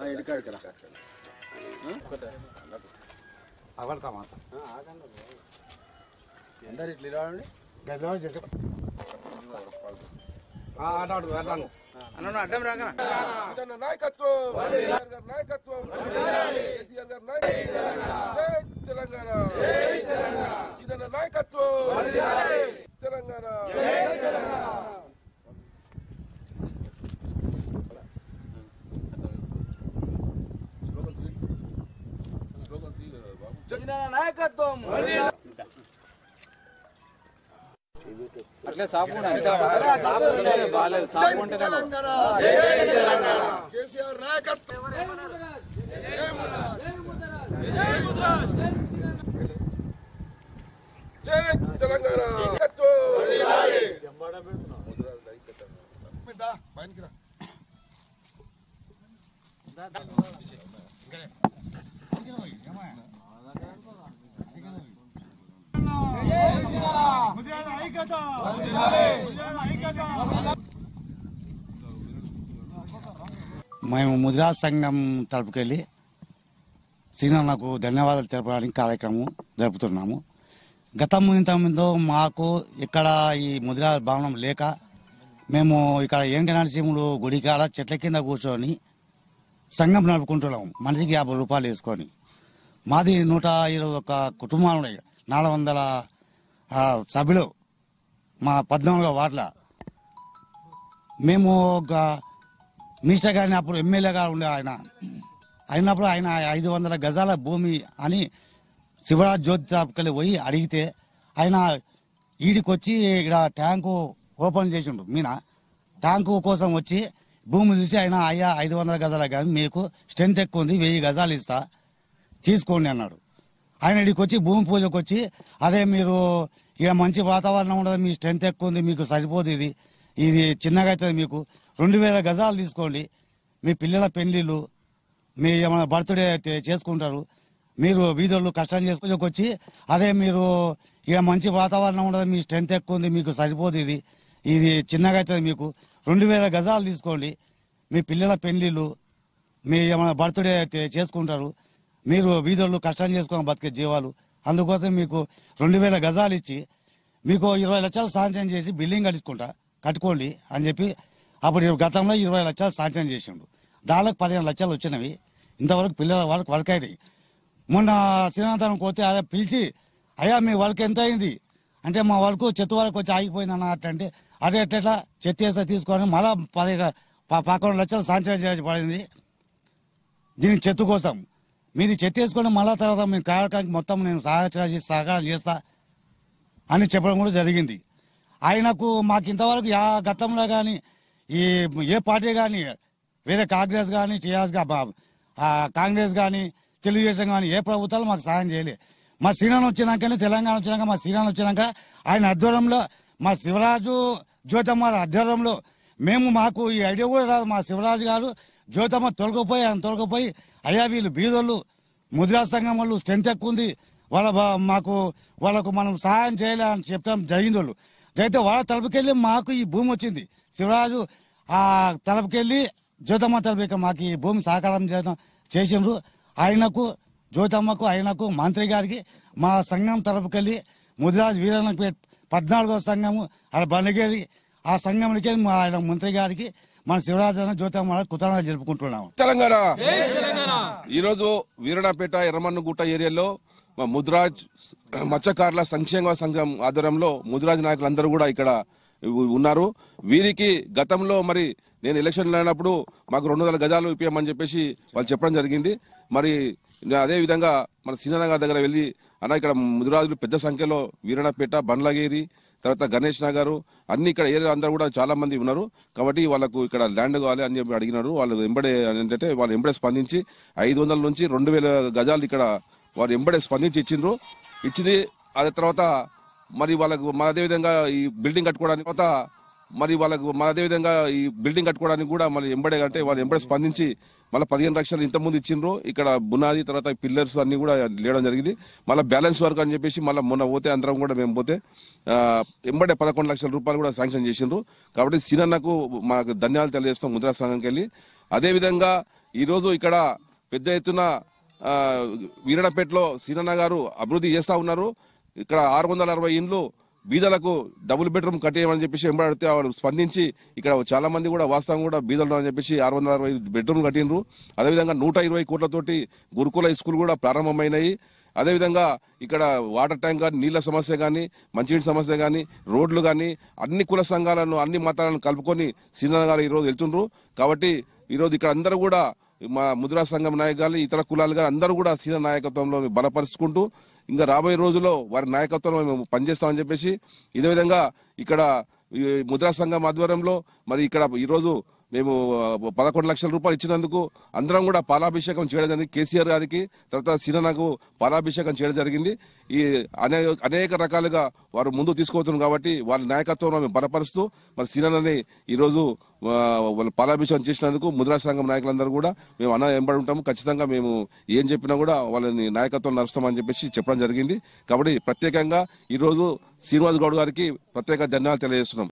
అవడతా మాట అందరు ఇట్లా ఇవ్వండి గదిలో చేసి అన్నాడు అన్నాను అన్నాను అడ్డం రాగా నాయకత్వం నాయకత్వం నాయకత్వం తెలంగాణ నాయకత్వం తెలంగాణ అందించిన నాయకత్వం అట్లే కేసీఆర్ నాయకత్వం తెలంగాణ పైనకి రా ఇంకా మేము ముదిరా సంఘం సినిమా నాకు ధన్యవాదాలు తెలపడానికి కార్యక్రమం జరుపుతున్నాము గతం ఇంతకుముందు మాకు ఇక్కడ ఈ ముదిరా భవనం లేక మేము ఇక్కడ గుడి గుడికాడ చెట్ల కింద కూర్చొని సంఘం నడుపుకుంటున్నాము మనిషికి యాభై రూపాయలు వేసుకొని మాది నూట ఇరవై ఒక కుటుంబాలు ఉన్నాయి నాలుగు వందల సభ్యులు మా పద్నాలుగు వార్డుల మేము ఒక మినిస్టర్ గారిని అప్పుడు ఎమ్మెల్యేగా ఉండే ఆయన అయినప్పుడు ఆయన ఐదు వందల గజాల భూమి అని శివరాజ్ జ్యోతి పోయి అడిగితే ఆయన ఈడికొచ్చి ఇక్కడ ట్యాంకు ఓపెన్ చేసిండు మీన ట్యాంకు కోసం వచ్చి భూమి చూసి ఆయన అయ్యా ఐదు వందల గజాలు కానీ మీకు స్ట్రెంత్ ఎక్కువ ఉంది వెయ్యి గజాలు ఇస్తా తీసుకోండి అన్నాడు ఆయన ఇక్కడికి వచ్చి భూమి పూజకు వచ్చి అదే మీరు ఇక మంచి వాతావరణం ఉండదు మీ స్ట్రెంత్ ఎక్కువ ఉంది మీకు సరిపోదు ఇది ఇది చిన్నగా అవుతుంది మీకు రెండు వేల గజాలు తీసుకోండి మీ పిల్లల పెళ్లిళ్ళు మీ ఏమైనా బర్త్డే అయితే చేసుకుంటారు మీరు వీధులు కష్టం చేసుకొని వచ్చి అదే మీరు ఇక మంచి వాతావరణం ఉండదు మీ స్ట్రెంత్ ఎక్కువ ఉంది మీకు సరిపోదు ఇది ఇది చిన్నగా అవుతుంది మీకు రెండు వేల గజాలు తీసుకోండి మీ పిల్లల పెళ్లిళ్ళు మీ ఏమైనా బర్త్డే అయితే చేసుకుంటారు మీరు వీధుల్లో కష్టం చేసుకొని బతికే జీవాలు అందుకోసం మీకు రెండు వేల గజాలు ఇచ్చి మీకు ఇరవై లక్షలు సాంక్షన్ చేసి బిల్డింగ్ కట్టించుకుంటా కట్టుకోండి అని చెప్పి అప్పుడు గతంలో ఇరవై లక్షలు సాంక్షన్ చేసిండు దానికి పదిహేను లక్షలు వచ్చినవి ఇంతవరకు పిల్లల వాళ్ళకి వర్క్ అయినాయి మొన్న శ్రీనాథనం పోతే అలా పిలిచి అయ్యా మీ వర్క్ ఎంత అయింది అంటే మా వర్క్ చెత్త వరకు వచ్చి ఆగిపోయింది అన్నట్టు అంటే అదే ఎట్లా చెత్త వేస్తే తీసుకొని మళ్ళీ పదిహేను పదకొండు లక్షలు సాంక్షన్ పడింది దీనికి చెత్త కోసం మీది చెత్తేసుకొని మళ్ళా తర్వాత మేము కాయడానికి మొత్తం నేను సహాయ సహకారం చేస్తా అని చెప్పడం కూడా జరిగింది ఆయనకు మాకు ఇంతవరకు యా గతంలో కానీ ఈ ఏ పార్టీ కానీ వేరే కాంగ్రెస్ కానీ టీఆర్ఎస్ కాంగ్రెస్ కానీ తెలుగుదేశం కానీ ఏ ప్రభుత్వాలు మాకు సహాయం చేయలేదు మా శ్రీనాన్ వచ్చినాకనే తెలంగాణ వచ్చినాక మా శ్రీనాన్ వచ్చినాక ఆయన ఆధ్వర్యంలో మా శివరాజు జ్యోతమ్మ ఆధ్వర్యంలో మేము మాకు ఈ ఐడియా కూడా రాదు మా శివరాజు గారు జ్యోతమ్మ తొలగిపోయి ఆయన తొలగిపోయి అయ్యా వీళ్ళు బీదోళ్ళు ముద్రా సంఘం వాళ్ళు స్ట్రెంత్ ఎక్కువ ఉంది వాళ్ళ మాకు వాళ్ళకు మనం సహాయం చేయలే అని చెప్తాం జరిగింది వాళ్ళు అయితే వాళ్ళ తలపుకెళ్ళి మాకు ఈ భూమి వచ్చింది శివరాజు ఆ తలపుకెళ్ళి జ్యోతమ్మ తలుపుకి మాకు ఈ భూమి సహకారం చేయడం చేసిండ్రు ఆయనకు జ్యోతమ్మకు ఆయనకు మంత్రి గారికి మా సంఘం తలపుకెళ్ళి ముదిరాజు వీరన్న పద్నాలుగో సంఘము అలా బండగేరి ఆ సంఘంకి ఆయన మంత్రి గారికి మన శివరాజన జ్యోతమ్మ కుతరణ జరుపుకుంటున్నాము తెలంగాణ ఈ రోజు వీరణపేట ఎర్రమన్నగుట్ట ఏరియాలో ముద్రాజ్ మత్స్యకారుల సంక్షేమ సంఘం ఆధ్వర్యంలో ముద్రాజ్ నాయకులందరూ కూడా ఇక్కడ ఉన్నారు వీరికి గతంలో మరి నేను ఎలక్షన్లు లేనప్పుడు మాకు రెండు వందల గజాలు ఇప్పమని చెప్పేసి వాళ్ళు చెప్పడం జరిగింది మరి అదే విధంగా మన సీనానగర్ దగ్గర వెళ్ళి అన్న ఇక్కడ ముదిరాజులు పెద్ద సంఖ్యలో వీరణపేట బండ్లగేరి తర్వాత గణేష్ గారు అన్ని ఇక్కడ ఏరియా అందరూ కూడా చాలా మంది ఉన్నారు కాబట్టి వాళ్ళకు ఇక్కడ ల్యాండ్ కావాలి అని చెప్పి అడిగినారు వాళ్ళు ఎంబడే ఏంటంటే వాళ్ళు ఎంబడే స్పందించి ఐదు వందల నుంచి రెండు వేల గజాలు ఇక్కడ వారు ఎంబడే స్పందించి ఇచ్చిండ్రు ఇచ్చింది అది తర్వాత మరి వాళ్ళకు మరి అదేవిధంగా ఈ బిల్డింగ్ కట్టుకోవడానికి తర్వాత మరి వాళ్ళకు మన అదేవిధంగా ఈ బిల్డింగ్ కట్టుకోవడానికి కూడా మళ్ళీ ఎంబడే అంటే వాళ్ళు ఎంబడే స్పందించి మళ్ళీ పదిహేను లక్షలు ఇంతకుముందు ఇచ్చిండ్రు ఇక్కడ బునాది తర్వాత పిల్లర్స్ అన్ని కూడా లేయడం జరిగింది మళ్ళీ బ్యాలెన్స్ వర్క్ అని చెప్పేసి మళ్ళీ మొన్న పోతే అందరం కూడా మేము పోతే ఎంబడే పదకొండు లక్షల రూపాయలు కూడా శాంక్షన్ చేసిండ్రు కాబట్టి సీనన్నకు మాకు ధన్యాలు తెలియజేస్తాం ముద్రా సంఘంకి వెళ్ళి అదేవిధంగా ఈరోజు ఇక్కడ పెద్ద ఎత్తున వీరడపేటలో సీనన్న గారు అభివృద్ధి చేస్తూ ఉన్నారు ఇక్కడ ఆరు వందల అరవై ఇండ్లు బీదలకు డబుల్ బెడ్రూమ్ కట్టేయమని చెప్పేసి వెంబడితే వాళ్ళు స్పందించి ఇక్కడ చాలా మంది కూడా వాస్తవం కూడా బీదలు అని చెప్పేసి ఆరు వందల అరవై బెడ్రూమ్లు కట్టినరు అదేవిధంగా నూట ఇరవై కోట్లతోటి గురుకుల స్కూల్ కూడా ప్రారంభమైనాయి అదేవిధంగా ఇక్కడ వాటర్ ట్యాంక్ కానీ నీళ్ల సమస్య కానీ మంచినీటి సమస్య కానీ రోడ్లు కానీ అన్ని కుల సంఘాలను అన్ని మతాలను కలుపుకొని సీనన్న గారు ఈరోజు వెళ్తుండ్రు కాబట్టి ఈరోజు ఇక్కడ అందరూ కూడా మా ముద్రా సంఘం నాయకులు ఇతర కులాలు కానీ అందరూ కూడా సీనియర్ నాయకత్వంలో బలపరుచుకుంటూ ఇంకా రాబోయే రోజుల్లో వారి నాయకత్వంలో మేము పనిచేస్తామని చెప్పేసి ఇదే విధంగా ఇక్కడ ముద్రా సంఘం ఆధ్వర్యంలో మరి ఇక్కడ ఈరోజు మేము పదకొండు లక్షల రూపాయలు ఇచ్చినందుకు అందరం కూడా పాలాభిషేకం చేయడం జరిగింది కేసీఆర్ గారికి తర్వాత సినాకు పాలాభిషేకం చేయడం జరిగింది ఈ అనేక రకాలుగా వారు ముందు తీసుకోవచ్చు కాబట్టి వాళ్ళ నాయకత్వం మేము బలపరుస్తూ మరి సినాని ఈరోజు వాళ్ళు పాలాభిషేకం చేసినందుకు ముద్రా సంఘం నాయకులందరూ కూడా మేము అన్న వెంబడి ఉంటాము ఖచ్చితంగా మేము ఏం చెప్పినా కూడా వాళ్ళని నాయకత్వం నడుస్తామని చెప్పేసి చెప్పడం జరిగింది కాబట్టి ప్రత్యేకంగా ఈరోజు శ్రీనివాస్ గౌడ్ గారికి ప్రత్యేక ధన్యవాదాలు తెలియజేస్తున్నాం